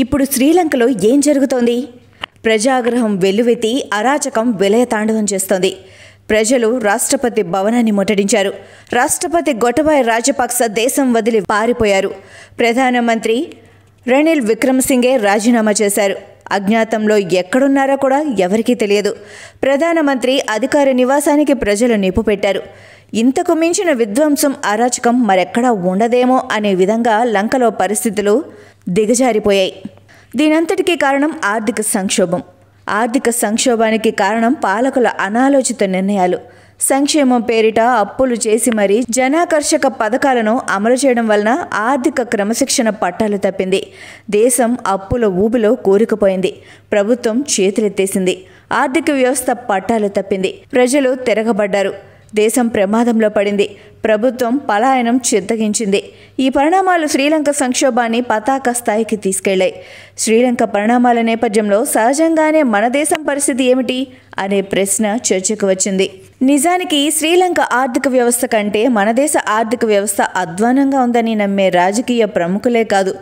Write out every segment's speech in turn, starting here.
ఇప్పుడు శ్రీలంకలో ఏం జరుగుతోంది ప్రజాగ్రహం వెల్లువెత్తి అరాచకం విలయతాండవం చేస్తోంది ప్రజలు రాష్ట్రపతి భవనాన్ని ముట్టడించారు రాష్ట్రపతి గొటబాయ రాజపక్స దేశం వదిలి పారిపోయారు ప్రధానమంత్రి రణిల్ విక్రమసింగే రాజీనామా చేశారు అజ్ఞాతంలో ఎక్కడున్నారో కూడా ఎవరికీ తెలియదు ప్రధానమంత్రి అధికార నివాసానికి ప్రజలు నిప్పు పెట్టారు ఇంతకు మించిన విధ్వంసం అరాచకం మరెక్కడా ఉండదేమో అనే విధంగా లంకలో పరిస్థితులు దిగజారిపోయాయి దీనంతటికీ కారణం ఆర్థిక సంక్షోభం ఆర్థిక సంక్షోభానికి కారణం పాలకుల అనాలోచిత నిర్ణయాలు సంక్షేమం పేరిట అప్పులు చేసి మరీ జనాకర్షక పథకాలను అమలు చేయడం వలన ఆర్థిక క్రమశిక్షణ పట్టాలు తప్పింది దేశం అప్పుల ఊబిలో కూరుకుపోయింది ప్రభుత్వం చేతులెత్తేసింది ఆర్థిక వ్యవస్థ పట్టాలు తప్పింది ప్రజలు తిరగబడ్డారు దేశం ప్రమాదంలో పడింది ప్రభుత్వం పలాయనం చిత్తగించింది ఈ పరిణామాలు శ్రీలంక సంక్షోభాన్ని పతాక స్థాయికి తీసుకెళ్లాయి శ్రీలంక పరిణామాల నేపథ్యంలో సహజంగానే మన దేశం పరిస్థితి ఏమిటి అనే ప్రశ్న చర్చకు వచ్చింది నిజానికి శ్రీలంక ఆర్థిక వ్యవస్థ కంటే మన దేశ ఆర్థిక వ్యవస్థ అధ్వానంగా ఉందని నమ్మే రాజకీయ ప్రముఖులే కాదు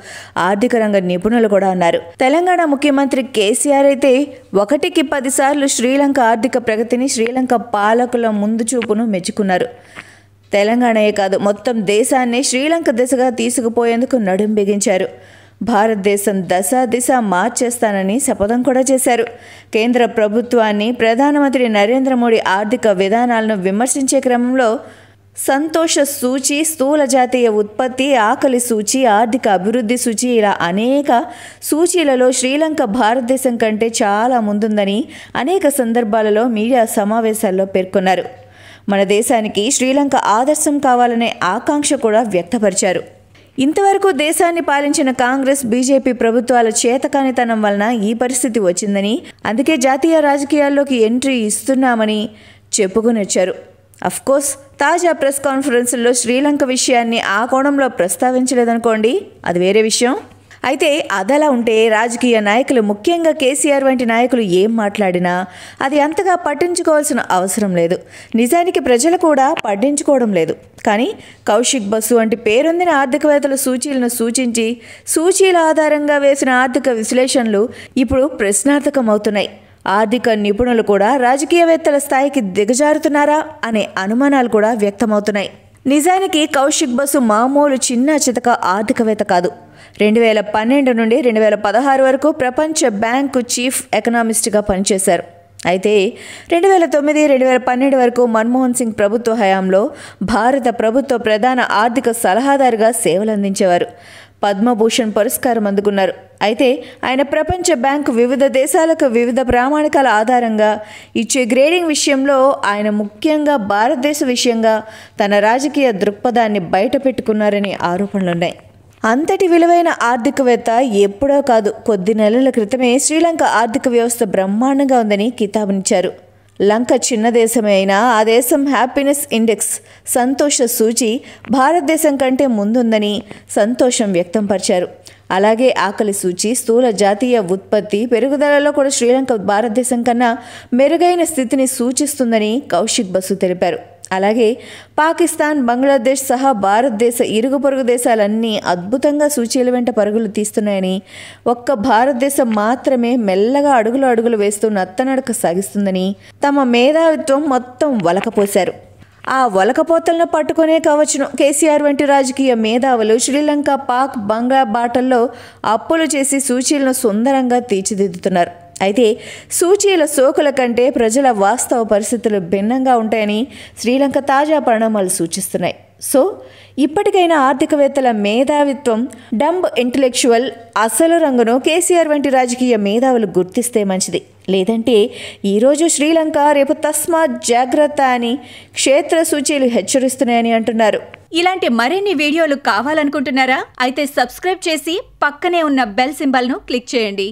ఆర్థిక రంగ నిపుణులు కూడా ఉన్నారు తెలంగాణ ముఖ్యమంత్రి కేసీఆర్ అయితే ఒకటికి పదిసార్లు శ్రీలంక ఆర్థిక ప్రగతిని శ్రీలంక పాలకుల ముందు చూపును మెచ్చుకున్నారు తెలంగాణయే కాదు మొత్తం దేశాన్ని శ్రీలంక దిశగా తీసుకుపోయేందుకు నడుం బిగించారు భారతదేశం దశ దిశ మార్చేస్తానని శపథం కూడా చేశారు కేంద్ర ప్రభుత్వాన్ని ప్రధానమంత్రి నరేంద్ర మోడీ ఆర్థిక విధానాలను విమర్శించే క్రమంలో సంతోష సూచి స్థూల జాతీయ ఉత్పత్తి ఆకలి సూచి ఆర్థిక అభివృద్ధి సూచి ఇలా అనేక సూచీలలో శ్రీలంక భారతదేశం కంటే చాలా ముందుందని అనేక సందర్భాలలో మీడియా సమావేశాల్లో పేర్కొన్నారు మన దేశానికి శ్రీలంక ఆదర్శం కావాలనే ఆకాంక్ష కూడా వ్యక్తపరిచారు ఇంతవరకు దేశాన్ని పాలించిన కాంగ్రెస్ బీజేపీ ప్రభుత్వాల చేతకానితనం వలన ఈ పరిస్థితి వచ్చిందని అందుకే జాతీయ రాజకీయాల్లోకి ఎంట్రీ ఇస్తున్నామని చెప్పుకునొచ్చారు అఫ్కోర్స్ తాజా ప్రెస్ కాన్ఫరెన్స్లో శ్రీలంక విషయాన్ని ఆ కోణంలో ప్రస్తావించలేదనుకోండి అది వేరే విషయం అయితే అదలా ఉంటే రాజకీయ నాయకులు ముఖ్యంగా కేసీఆర్ వంటి నాయకులు ఏం మాట్లాడినా అది అంతగా పట్టించుకోవాల్సిన అవసరం లేదు నిజానికి ప్రజలు కూడా పట్టించుకోవడం లేదు కానీ కౌశిక్ బస్సు వంటి పేరొందిన ఆర్థికవేత్తల సూచీలను సూచించి సూచీల ఆధారంగా వేసిన ఆర్థిక విశ్లేషణలు ఇప్పుడు ప్రశ్నార్థకం అవుతున్నాయి ఆర్థిక నిపుణులు కూడా రాజకీయవేత్తల స్థాయికి దిగజారుతున్నారా అనే అనుమానాలు కూడా వ్యక్తమవుతున్నాయి నిజానికి కౌశిక్ బస్సు మామూలు చిన్న చితక ఆర్థికవేత్త కాదు రెండు వేల పన్నెండు నుండి రెండు వేల పదహారు వరకు ప్రపంచ బ్యాంకు చీఫ్ ఎకనామిస్ట్గా పనిచేశారు అయితే రెండు వేల తొమ్మిది రెండు వేల పన్నెండు వరకు మన్మోహన్ సింగ్ ప్రభుత్వ హయాంలో భారత ప్రభుత్వ ప్రధాన ఆర్థిక సలహాదారుగా సేవలు అందించేవారు పద్మభూషణ్ పురస్కారం అందుకున్నారు అయితే ఆయన ప్రపంచ బ్యాంకు వివిధ దేశాలకు వివిధ ప్రామాణికాల ఆధారంగా ఇచ్చే గ్రేడింగ్ విషయంలో ఆయన ముఖ్యంగా భారతదేశ విషయంగా తన రాజకీయ దృక్పథాన్ని బయట పెట్టుకున్నారని ఆరోపణలున్నాయి అంతటి విలువైన ఆర్థికవేత్త ఎప్పుడో కాదు కొద్ది నెలల క్రితమే శ్రీలంక ఆర్థిక వ్యవస్థ బ్రహ్మాండంగా ఉందని కితాబునిచ్చారు లంక చిన్న దేశమే అయినా ఆ దేశం హ్యాపీనెస్ ఇండెక్స్ సంతోష సూచి భారతదేశం కంటే ముందుందని సంతోషం వ్యక్తం పరిచారు అలాగే ఆకలి సూచి స్థూల జాతీయ ఉత్పత్తి పెరుగుదలలో కూడా శ్రీలంక భారతదేశం కన్నా మెరుగైన స్థితిని సూచిస్తుందని కౌశిక్ బసు తెలిపారు అలాగే పాకిస్తాన్ బంగ్లాదేశ్ సహా భారతదేశ ఇరుగు పొరుగు దేశాలన్నీ అద్భుతంగా సూచీల వెంట పరుగులు తీస్తున్నాయని ఒక్క భారతదేశం మాత్రమే మెల్లగా అడుగులు అడుగులు వేస్తూ నత్తనడక సాగిస్తుందని తమ మేధావిత్వం మొత్తం వలకపోశారు ఆ వలకపోతలను పట్టుకునే కావచ్చును కేసీఆర్ వంటి రాజకీయ మేధావులు శ్రీలంక పాక్ బంగ్లా బాటల్లో అప్పులు చేసి సూచీలను సుందరంగా తీర్చిదిద్దుతున్నారు అయితే సూచీల సోకుల కంటే ప్రజల వాస్తవ పరిస్థితులు భిన్నంగా ఉంటాయని శ్రీలంక తాజా పరిణామాలు సూచిస్తున్నాయి సో ఇప్పటికైనా ఆర్థికవేత్తల మేధావిత్వం డంబ్ ఇంటలెక్చువల్ అసలు రంగును కేసీఆర్ వంటి రాజకీయ మేధావులు గుర్తిస్తే మంచిది లేదంటే ఈరోజు శ్రీలంక రేపు తస్మాత్ జాగ్రత్త అని క్షేత్ర సూచీలు హెచ్చరిస్తున్నాయని అంటున్నారు ఇలాంటి మరిన్ని వీడియోలు కావాలనుకుంటున్నారా అయితే సబ్స్క్రైబ్ చేసి పక్కనే ఉన్న బెల్ సింబల్ను క్లిక్ చేయండి